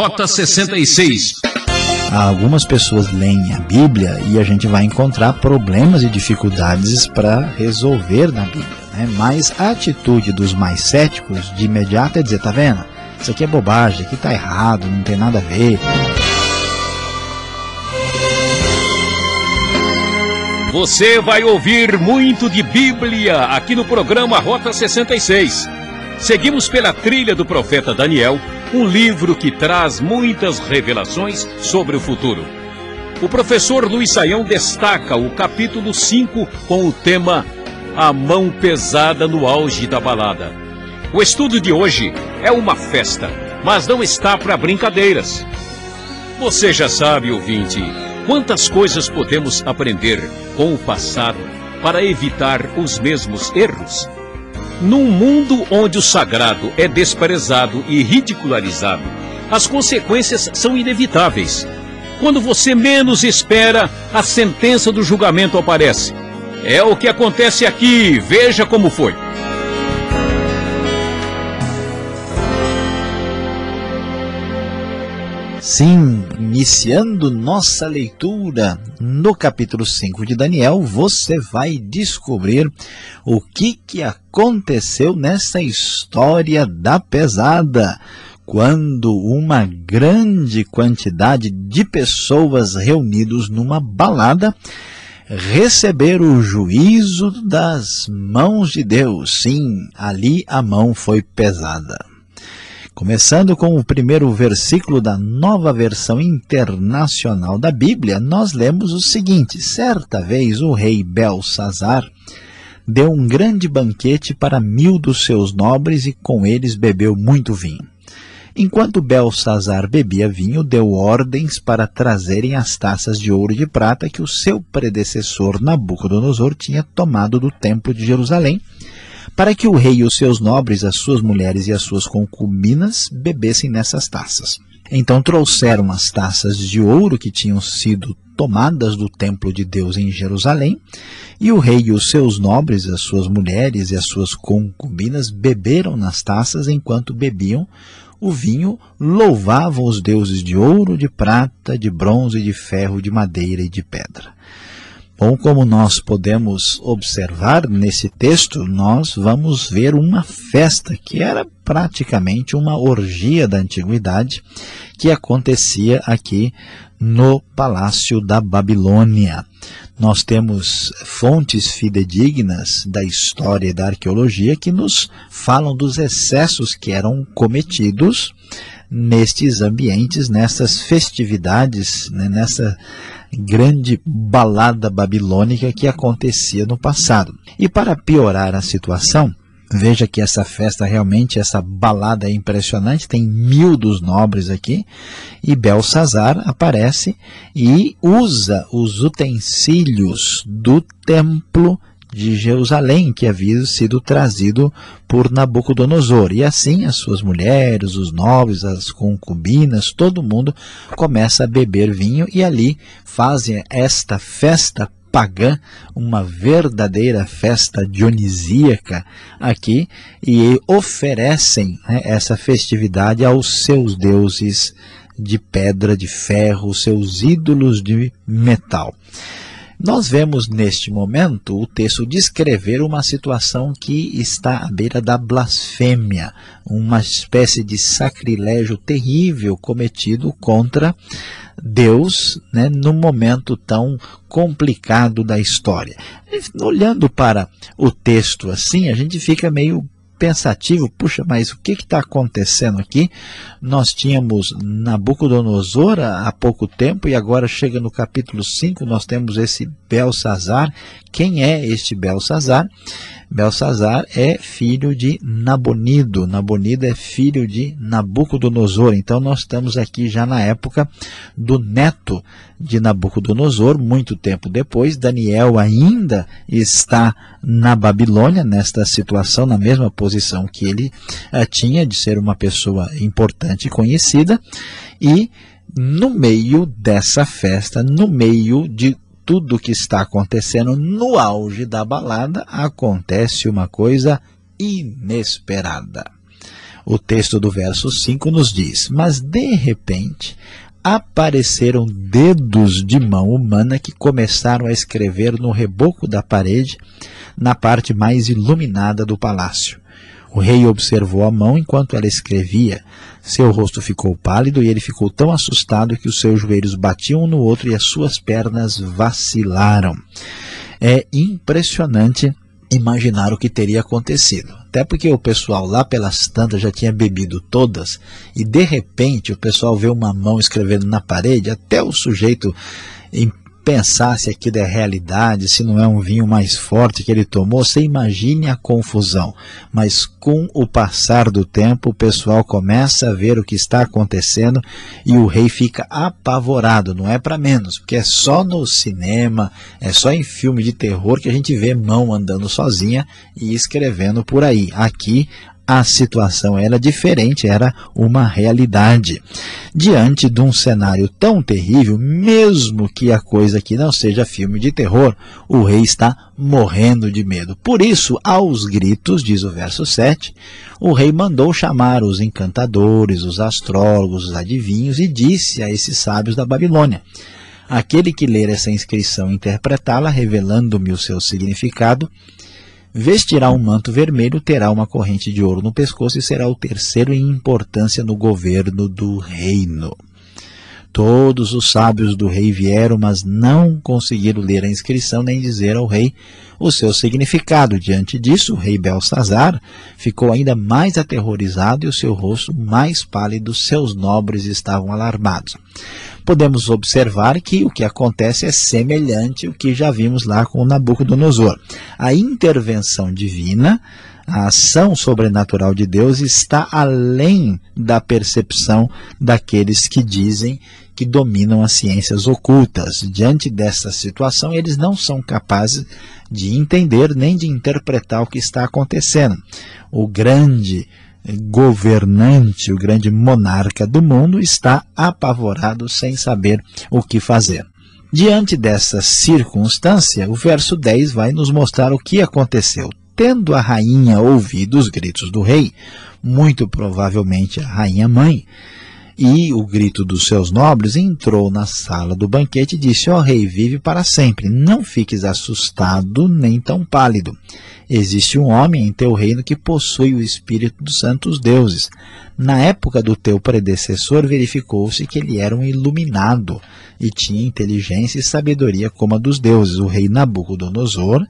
Rota 66. Algumas pessoas leem a Bíblia e a gente vai encontrar problemas e dificuldades para resolver na Bíblia. Né? Mas a atitude dos mais céticos de imediato é dizer: tá vendo? Isso aqui é bobagem, aqui tá errado, não tem nada a ver. Você vai ouvir muito de Bíblia aqui no programa Rota 66 seguimos pela trilha do profeta Daniel, um livro que traz muitas revelações sobre o futuro. O professor Luiz Saião destaca o capítulo 5 com o tema A Mão Pesada no Auge da Balada. O estudo de hoje é uma festa, mas não está para brincadeiras. Você já sabe, ouvinte, quantas coisas podemos aprender com o passado para evitar os mesmos erros? Num mundo onde o sagrado é desprezado e ridicularizado, as consequências são inevitáveis. Quando você menos espera, a sentença do julgamento aparece. É o que acontece aqui, veja como foi. Sim, iniciando nossa leitura no capítulo 5 de Daniel, você vai descobrir o que, que aconteceu nessa história da pesada, quando uma grande quantidade de pessoas reunidas numa balada receber o juízo das mãos de Deus. Sim, ali a mão foi pesada. Começando com o primeiro versículo da nova versão internacional da Bíblia, nós lemos o seguinte: Certa vez o rei Belsazar deu um grande banquete para mil dos seus nobres e com eles bebeu muito vinho. Enquanto Belsazar bebia vinho, deu ordens para trazerem as taças de ouro e de prata que o seu predecessor Nabucodonosor tinha tomado do templo de Jerusalém para que o rei e os seus nobres, as suas mulheres e as suas concubinas bebessem nessas taças. Então trouxeram as taças de ouro que tinham sido tomadas do templo de Deus em Jerusalém, e o rei e os seus nobres, as suas mulheres e as suas concubinas beberam nas taças enquanto bebiam o vinho, louvavam os deuses de ouro, de prata, de bronze, de ferro, de madeira e de pedra. Bom, como nós podemos observar nesse texto, nós vamos ver uma festa que era praticamente uma orgia da antiguidade que acontecia aqui no Palácio da Babilônia. Nós temos fontes fidedignas da história e da arqueologia que nos falam dos excessos que eram cometidos nestes ambientes, nessas festividades, né, nessa grande balada babilônica que acontecia no passado. E para piorar a situação, Veja que essa festa realmente, essa balada é impressionante, tem mil dos nobres aqui, e Belsazar aparece e usa os utensílios do templo de Jerusalém que havia sido trazido por Nabucodonosor. E assim as suas mulheres, os nobres, as concubinas, todo mundo começa a beber vinho e ali fazem esta festa pagã, uma verdadeira festa dionisíaca aqui, e oferecem né, essa festividade aos seus deuses de pedra, de ferro, seus ídolos de metal. Nós vemos neste momento o texto descrever uma situação que está à beira da blasfêmia, uma espécie de sacrilégio terrível cometido contra Deus né, num momento tão complicado da história. Olhando para o texto assim, a gente fica meio pensativo, puxa, mas o que está acontecendo aqui? Nós tínhamos Nabucodonosor há pouco tempo e agora chega no capítulo 5, nós temos esse Belsazar. Quem é este Belsazar? Belsazar é filho de Nabonido, Nabonido é filho de Nabucodonosor, então nós estamos aqui já na época do neto de Nabucodonosor, muito tempo depois. Daniel ainda está na Babilônia, nesta situação, na mesma posição que ele eh, tinha de ser uma pessoa importante e conhecida. E no meio dessa festa, no meio de tudo que está acontecendo, no auge da balada, acontece uma coisa inesperada. O texto do verso 5 nos diz: Mas de repente apareceram dedos de mão humana que começaram a escrever no reboco da parede, na parte mais iluminada do palácio. O rei observou a mão enquanto ela escrevia. Seu rosto ficou pálido e ele ficou tão assustado que os seus joelhos batiam um no outro e as suas pernas vacilaram. É impressionante imaginar o que teria acontecido. Até porque o pessoal lá pelas tantas já tinha bebido todas e de repente o pessoal vê uma mão escrevendo na parede, até o sujeito pensar se aquilo é realidade, se não é um vinho mais forte que ele tomou, você imagine a confusão. Mas com o passar do tempo, o pessoal começa a ver o que está acontecendo e o rei fica apavorado, não é para menos, porque é só no cinema, é só em filme de terror que a gente vê mão andando sozinha e escrevendo por aí. Aqui, a situação era diferente, era uma realidade. Diante de um cenário tão terrível, mesmo que a coisa aqui não seja filme de terror, o rei está morrendo de medo. Por isso, aos gritos, diz o verso 7, o rei mandou chamar os encantadores, os astrólogos, os adivinhos e disse a esses sábios da Babilônia: Aquele que ler essa inscrição e interpretá-la, revelando-me o seu significado, vestirá um manto vermelho, terá uma corrente de ouro no pescoço e será o terceiro em importância no governo do reino. Todos os sábios do rei vieram, mas não conseguiram ler a inscrição nem dizer ao rei o seu significado. Diante disso, o rei Belsazar ficou ainda mais aterrorizado e o seu rosto mais pálido, seus nobres estavam alarmados. Podemos observar que o que acontece é semelhante ao que já vimos lá com Nabucodonosor. A intervenção divina a ação sobrenatural de Deus está além da percepção daqueles que dizem que dominam as ciências ocultas. Diante dessa situação, eles não são capazes de entender nem de interpretar o que está acontecendo. O grande governante, o grande monarca do mundo, está apavorado sem saber o que fazer. Diante dessa circunstância, o verso 10 vai nos mostrar o que aconteceu tendo a rainha ouvido os gritos do rei, muito provavelmente a rainha mãe, e o grito dos seus nobres, entrou na sala do banquete e disse, ó oh, rei, vive para sempre, não fiques assustado nem tão pálido. Existe um homem em teu reino que possui o espírito dos santos deuses. Na época do teu predecessor, verificou-se que ele era um iluminado e tinha inteligência e sabedoria como a dos deuses. O rei Nabucodonosor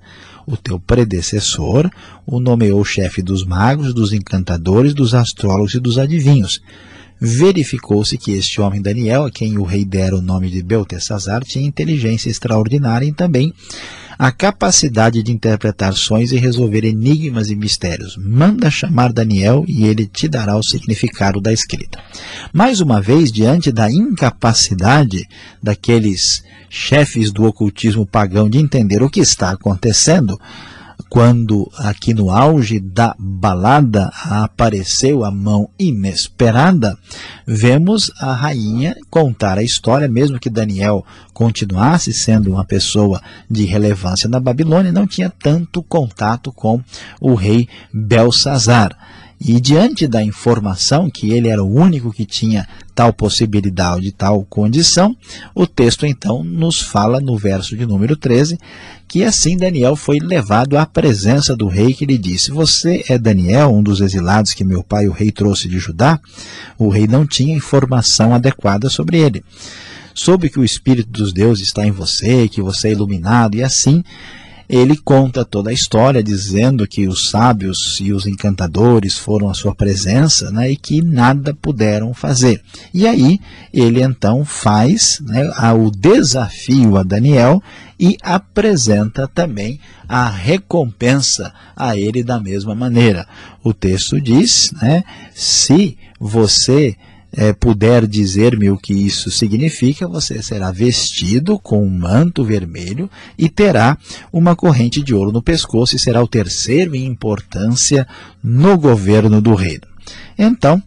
o teu predecessor, o nomeou chefe dos magos, dos encantadores, dos astrólogos e dos adivinhos. Verificou-se que este homem Daniel, a quem o rei dera o nome de Beltesazar, tinha inteligência extraordinária e também a capacidade de interpretar sonhos e resolver enigmas e mistérios. Manda chamar Daniel e ele te dará o significado da escrita. Mais uma vez, diante da incapacidade daqueles chefes do ocultismo pagão de entender o que está acontecendo, quando, aqui no auge da balada, apareceu a mão inesperada, vemos a rainha contar a história, mesmo que Daniel continuasse sendo uma pessoa de relevância na Babilônia, não tinha tanto contato com o rei Belsazar. E diante da informação que ele era o único que tinha tal possibilidade, tal condição, o texto então nos fala no verso de número 13 que assim Daniel foi levado à presença do rei que lhe disse: Você é Daniel, um dos exilados que meu pai, o rei, trouxe de Judá? O rei não tinha informação adequada sobre ele soube que o Espírito dos deuses está em você, que você é iluminado, e assim ele conta toda a história dizendo que os sábios e os encantadores foram à sua presença né, e que nada puderam fazer. E aí ele então faz né, o desafio a Daniel e apresenta também a recompensa a ele da mesma maneira. O texto diz, né, se você é, puder dizer-me o que isso significa, você será vestido com um manto vermelho e terá uma corrente de ouro no pescoço e será o terceiro em importância no governo do reino. Então,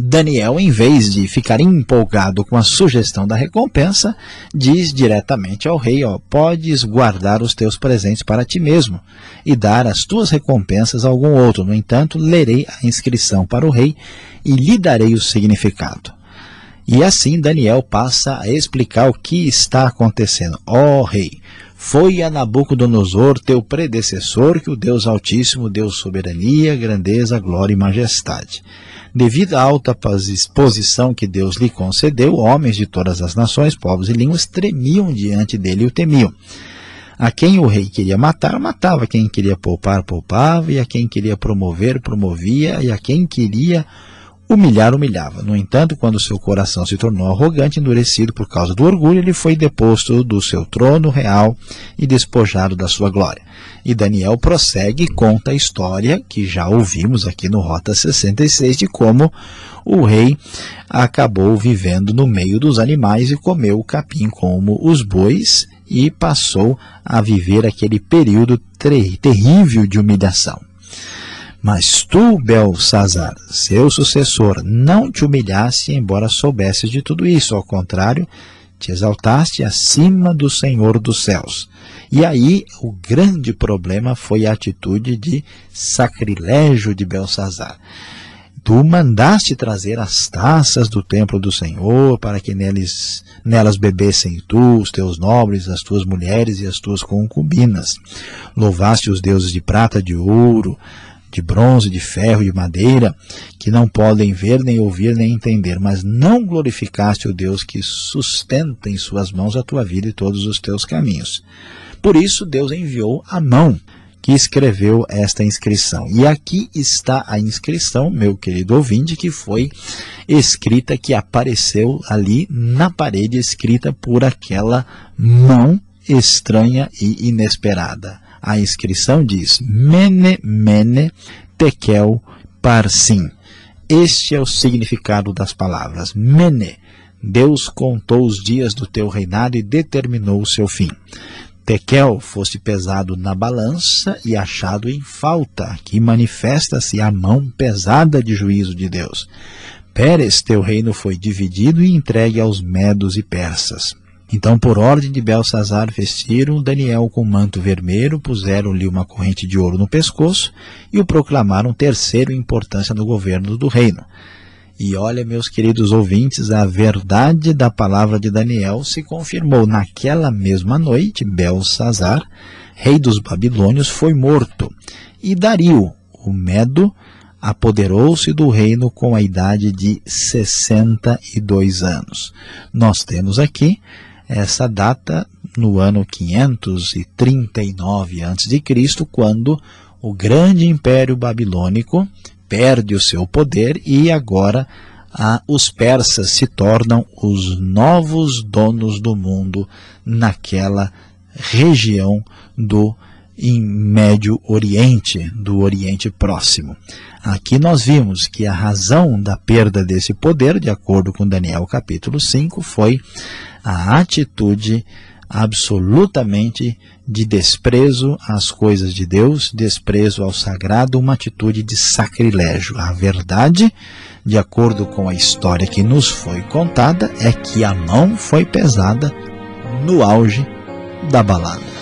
Daniel, em vez de ficar empolgado com a sugestão da recompensa, diz diretamente ao rei: ó, Podes guardar os teus presentes para ti mesmo e dar as tuas recompensas a algum outro. No entanto, lerei a inscrição para o rei e lhe darei o significado. E assim Daniel passa a explicar o que está acontecendo. Ó rei, foi a Nabucodonosor, teu predecessor, que o Deus Altíssimo deu soberania, grandeza, glória e majestade. Devido à alta posição que Deus lhe concedeu, homens de todas as nações, povos e línguas tremiam diante dele e o temiam. A quem o rei queria matar, matava. Quem queria poupar, poupava. E a quem queria promover, promovia. E a quem queria Humilhar humilhava. No entanto, quando seu coração se tornou arrogante, endurecido por causa do orgulho, ele foi deposto do seu trono real e despojado da sua glória. E Daniel prossegue e conta a história que já ouvimos aqui no Rota 66 de como o rei acabou vivendo no meio dos animais e comeu o capim como os bois e passou a viver aquele período terrível de humilhação. Mas tu, Belsazar, seu sucessor, não te humilhaste, embora soubesses de tudo isso. Ao contrário, te exaltaste acima do Senhor dos céus. E aí o grande problema foi a atitude de sacrilégio de Belsazar. Tu mandaste trazer as taças do templo do Senhor para que neles, nelas bebessem tu, os teus nobres, as tuas mulheres e as tuas concubinas. Louvaste os deuses de prata, de ouro, de bronze, de ferro, de madeira, que não podem ver, nem ouvir, nem entender, mas não glorificaste o Deus que sustenta em suas mãos a tua vida e todos os teus caminhos. Por isso Deus enviou a mão que escreveu esta inscrição. E aqui está a inscrição, meu querido ouvinte, que foi escrita, que apareceu ali na parede, escrita por aquela mão estranha e inesperada a inscrição diz Mene Mene Tekel Parsim. Este é o significado das palavras Mene. Deus contou os dias do teu reinado e determinou o seu fim. Tekel fosse pesado na balança e achado em falta, que manifesta-se a mão pesada de juízo de Deus. Pérez, teu reino foi dividido e entregue aos medos e persas. Então, por ordem de Belsazar, vestiram Daniel com manto vermelho, puseram-lhe uma corrente de ouro no pescoço e o proclamaram terceiro em importância no governo do reino. E olha, meus queridos ouvintes, a verdade da palavra de Daniel se confirmou. Naquela mesma noite, Belsazar, rei dos babilônios, foi morto. E Dario, o medo, apoderou-se do reino com a idade de 62 anos. Nós temos aqui essa data no ano 539 a.C., quando o grande império babilônico perde o seu poder e agora ah, os persas se tornam os novos donos do mundo naquela região do em Médio Oriente, do Oriente Próximo. Aqui nós vimos que a razão da perda desse poder, de acordo com Daniel capítulo 5, foi a atitude absolutamente de desprezo às coisas de Deus, desprezo ao sagrado, uma atitude de sacrilégio. A verdade, de acordo com a história que nos foi contada, é que a mão foi pesada no auge da balada.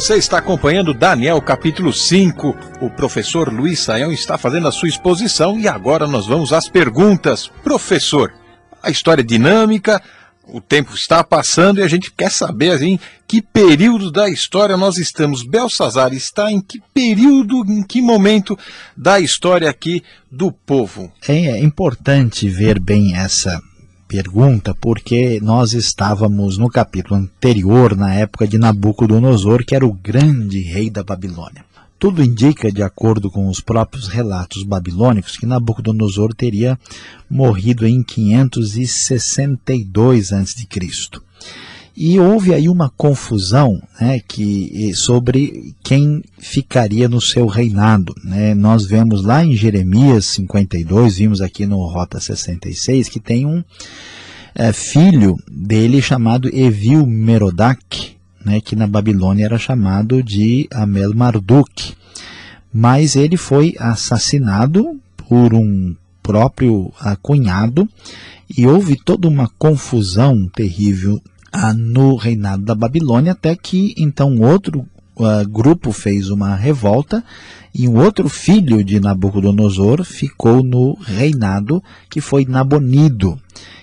Você está acompanhando Daniel capítulo 5. O professor Luiz Saião está fazendo a sua exposição e agora nós vamos às perguntas. Professor, a história é dinâmica, o tempo está passando e a gente quer saber em assim, que período da história nós estamos. Belsazar está em que período, em que momento da história aqui do povo? É importante ver bem essa pergunta porque nós estávamos no capítulo anterior, na época de Nabucodonosor, que era o grande rei da Babilônia. Tudo indica, de acordo com os próprios relatos babilônicos, que Nabucodonosor teria morrido em 562 a.C. E houve aí uma confusão né, que, sobre quem ficaria no seu reinado. Né? Nós vemos lá em Jeremias 52, vimos aqui no Rota 66, que tem um é, filho dele chamado Evil Merodach, né, que na Babilônia era chamado de Amel Marduk. Mas ele foi assassinado por um próprio ah, cunhado e houve toda uma confusão terrível ah, no reinado da Babilônia, até que então outro uh, grupo fez uma revolta e um outro filho de Nabucodonosor ficou no reinado que foi Nabonido,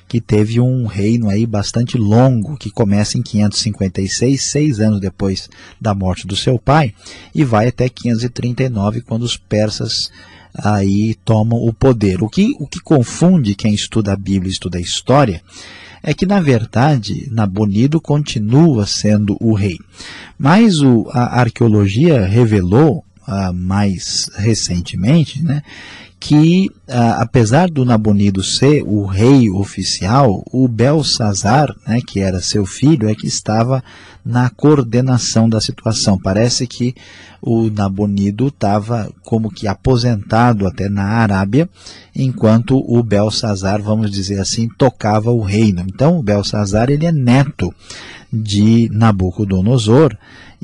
que teve um reino aí bastante longo, que começa em 556, seis anos depois da morte do seu pai, e vai até 539, quando os persas aí tomam o poder. O que, o que confunde quem estuda a Bíblia e estuda a história é que, na verdade, Nabonido continua sendo o rei. Mas o, a arqueologia revelou, ah, mais recentemente, né, que, ah, apesar do Nabonido ser o rei oficial, o Belsazar, né, que era seu filho, é que estava na coordenação da situação. Parece que o Nabonido estava como que aposentado até na Arábia, enquanto o Belsazar, vamos dizer assim, tocava o reino. Então, o Belsazar ele é neto de Nabucodonosor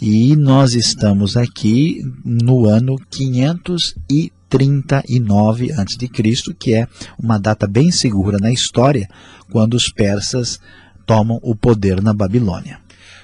e nós estamos aqui no ano 530. 39 a.C., que é uma data bem segura na história, quando os persas tomam o poder na Babilônia.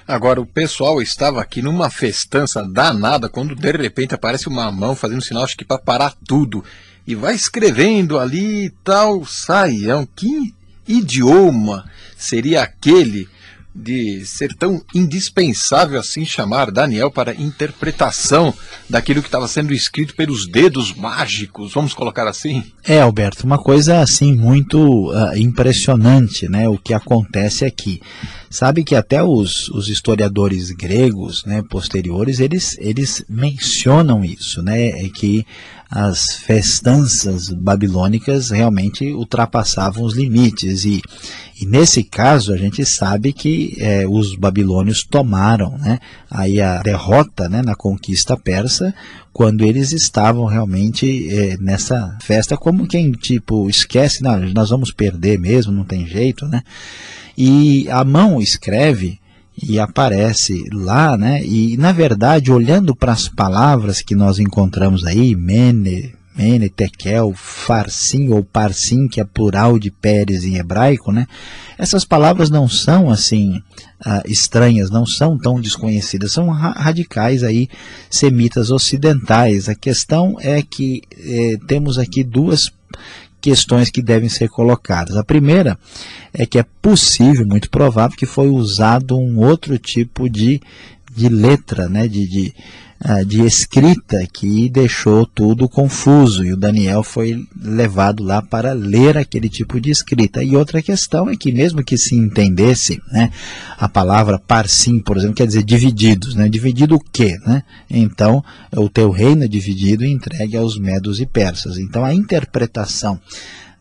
Agora, o pessoal estava aqui numa festança danada quando de repente aparece uma mão fazendo sinal, acho que para parar tudo. E vai escrevendo ali tal saião. Que idioma seria aquele de ser tão indispensável assim chamar Daniel para interpretação daquilo que estava sendo escrito pelos dedos mágicos, vamos colocar assim? É, Alberto, uma coisa assim muito uh, impressionante, né? O que acontece aqui. É Sabe que até os, os historiadores gregos né, posteriores, eles, eles mencionam isso, né, é que as festanças babilônicas realmente ultrapassavam os limites. E, e nesse caso, a gente sabe que é, os babilônios tomaram né, aí a derrota né, na conquista persa, quando eles estavam realmente é, nessa festa, como quem tipo esquece, não, nós vamos perder mesmo, não tem jeito, né? E a mão escreve e aparece lá, né? E na verdade, olhando para as palavras que nós encontramos aí, mene, mene, tekel, farsim ou parsim, que é plural de Pérez em hebraico, né? Essas palavras não são assim ah, estranhas, não são tão desconhecidas, são ra radicais aí semitas ocidentais. A questão é que eh, temos aqui duas questões que devem ser colocadas. A primeira é que é possível, muito provável, que foi usado um outro tipo de, de letra, né, de, de ah, de escrita que deixou tudo confuso e o Daniel foi levado lá para ler aquele tipo de escrita. E outra questão é que mesmo que se entendesse, né, a palavra parsim, por exemplo, quer dizer divididos, né? Dividido o quê, né? Então, o teu reino é dividido e entregue aos medos e persas. Então, a interpretação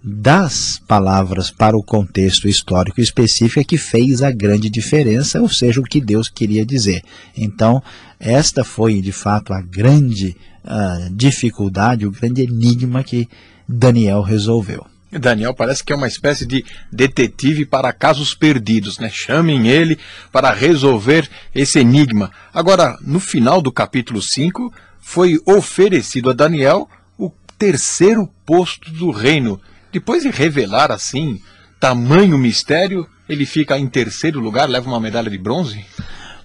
das palavras para o contexto histórico específico é que fez a grande diferença, ou seja, o que Deus queria dizer. Então, esta foi de fato a grande uh, dificuldade, o grande enigma que Daniel resolveu. Daniel parece que é uma espécie de detetive para casos perdidos, né? Chamem ele para resolver esse enigma. Agora, no final do capítulo 5, foi oferecido a Daniel o terceiro posto do reino. Depois de revelar assim tamanho mistério, ele fica em terceiro lugar, leva uma medalha de bronze?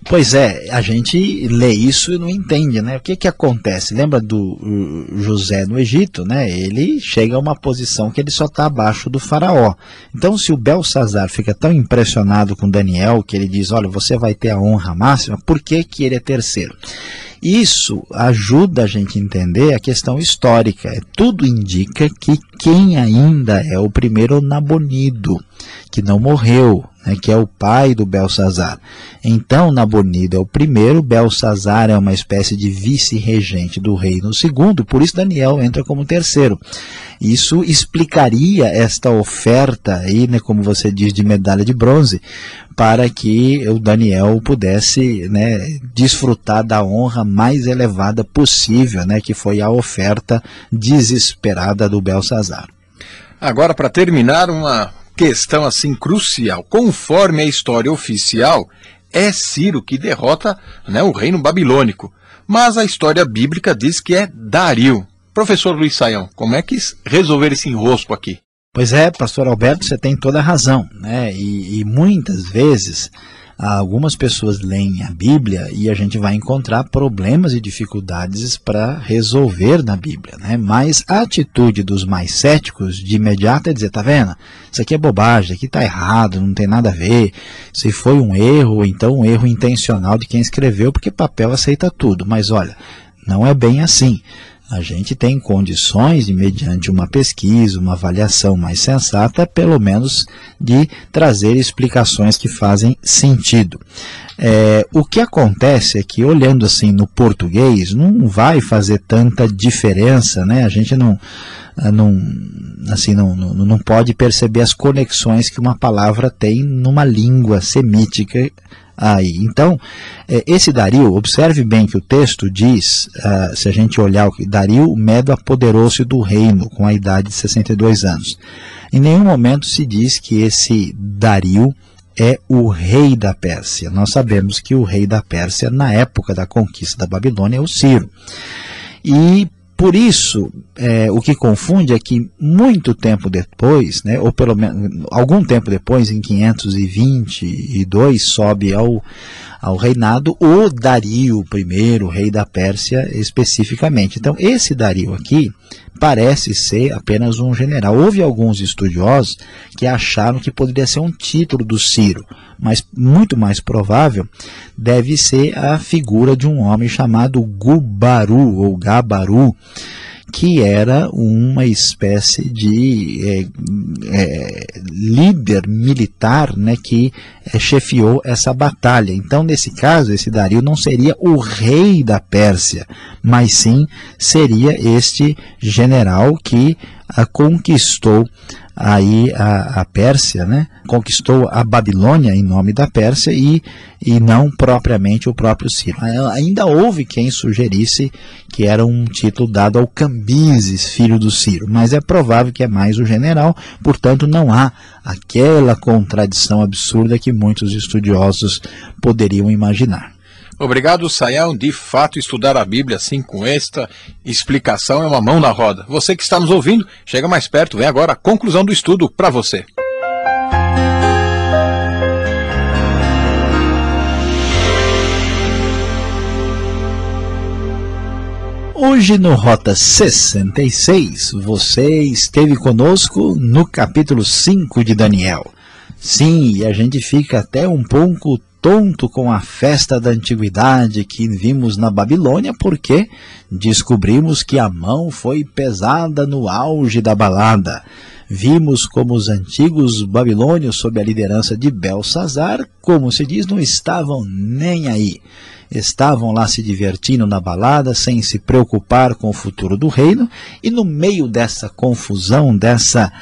Pois é, a gente lê isso e não entende, né? O que que acontece? Lembra do José no Egito, né? Ele chega a uma posição que ele só está abaixo do faraó. Então, se o Belsazar fica tão impressionado com Daniel que ele diz, olha, você vai ter a honra máxima, por que que ele é terceiro? Isso ajuda a gente a entender a questão histórica. É, tudo indica que quem ainda é o primeiro Nabonido que não morreu, né, que é o pai do Belsazar. Então, Nabonido é o primeiro, Belsazar é uma espécie de vice-regente do rei no segundo, por isso Daniel entra como terceiro. Isso explicaria esta oferta aí, né, como você diz, de medalha de bronze, para que o Daniel pudesse né, desfrutar da honra mais elevada possível, né, que foi a oferta desesperada do Belsazar. Agora, para terminar, uma questão assim crucial. Conforme a história oficial, é Ciro que derrota né, o reino babilônico. Mas a história bíblica diz que é Dario. Professor Luiz Saião, como é que resolver esse enrosco aqui? Pois é, pastor Alberto, você tem toda a razão. Né? E, e muitas vezes algumas pessoas leem a Bíblia e a gente vai encontrar problemas e dificuldades para resolver na Bíblia. Né? Mas a atitude dos mais céticos de imediato é dizer, tá vendo? Isso aqui é bobagem, isso aqui está errado, não tem nada a ver. Se foi um erro, então um erro intencional de quem escreveu, porque papel aceita tudo. Mas olha, não é bem assim a gente tem condições, de, mediante uma pesquisa, uma avaliação mais sensata, pelo menos de trazer explicações que fazem sentido. É, o que acontece é que, olhando assim no português, não vai fazer tanta diferença, né? A gente não, ah, não, assim, não, não, não pode perceber as conexões que uma palavra tem numa língua semítica aí. Então, é, esse Dario, observe bem que o texto diz, ah, se a gente olhar o que Dario, Medo apoderou-se do reino com a idade de 62 anos. Em nenhum momento se diz que esse Dario é o rei da Pérsia. Nós sabemos que o rei da Pérsia, na época da conquista da Babilônia, é o Ciro. E por isso, é, o que confunde é que muito tempo depois, né, ou pelo menos algum tempo depois, em 522, sobe ao, ao reinado, o Dario I, rei da Pérsia, especificamente. Então, esse Dario aqui parece ser apenas um general. Houve alguns estudiosos que acharam que poderia ser um título do Ciro, mas muito mais provável deve ser a figura de um homem chamado Gubaru ou Gabaru que era uma espécie de é, é, líder militar né, que é, chefiou essa batalha. Então, nesse caso, esse Dario não seria o rei da Pérsia, mas sim seria este general que a, ah, conquistou aí a, a Pérsia, né, conquistou a Babilônia em nome da Pérsia e, e não propriamente o próprio Ciro. Ah, ainda houve quem sugerisse que era um título dado ao Cambises, filho do Ciro, mas é provável que é mais o general, portanto não há aquela contradição absurda que muitos estudiosos poderiam imaginar. Obrigado, Sayão. De fato, estudar a Bíblia assim com esta explicação é uma mão na roda. Você que está nos ouvindo, chega mais perto, vem agora a conclusão do estudo para você. Hoje no Rota 66, você esteve conosco no capítulo 5 de Daniel. Sim, e a gente fica até um pouco tonto com a festa da antiguidade que vimos na Babilônia, porque descobrimos que a mão foi pesada no auge da balada. Vimos como os antigos babilônios, sob a liderança de Belsazar, como se diz, não estavam nem aí estavam lá se divertindo na balada, sem se preocupar com o futuro do reino, e no meio dessa confusão, dessa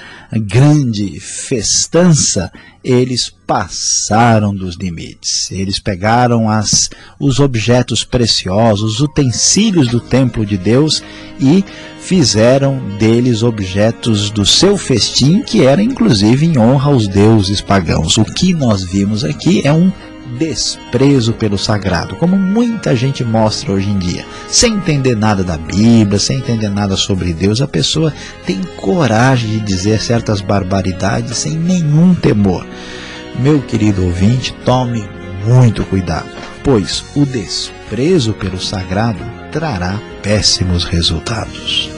grande festança, eles passaram dos limites. Eles pegaram as, os objetos preciosos, os utensílios do templo de Deus e fizeram deles objetos do seu festim, que era inclusive em honra aos deuses pagãos. O que nós vimos aqui é um desprezo pelo sagrado, como muita gente mostra hoje em dia. Sem entender nada da Bíblia, sem entender nada sobre Deus, a pessoa tem coragem de dizer certas barbaridades sem nenhum temor. Meu querido ouvinte, tome muito cuidado, pois o desprezo pelo sagrado trará péssimos resultados.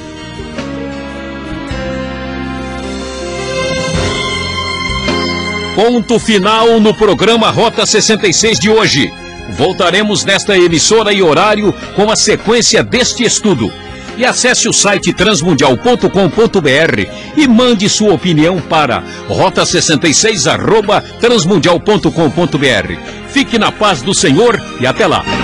Ponto final no programa Rota 66 de hoje. Voltaremos nesta emissora e horário com a sequência deste estudo. E acesse o site transmundial.com.br e mande sua opinião para rota66@transmundial.com.br. Fique na paz do Senhor e até lá.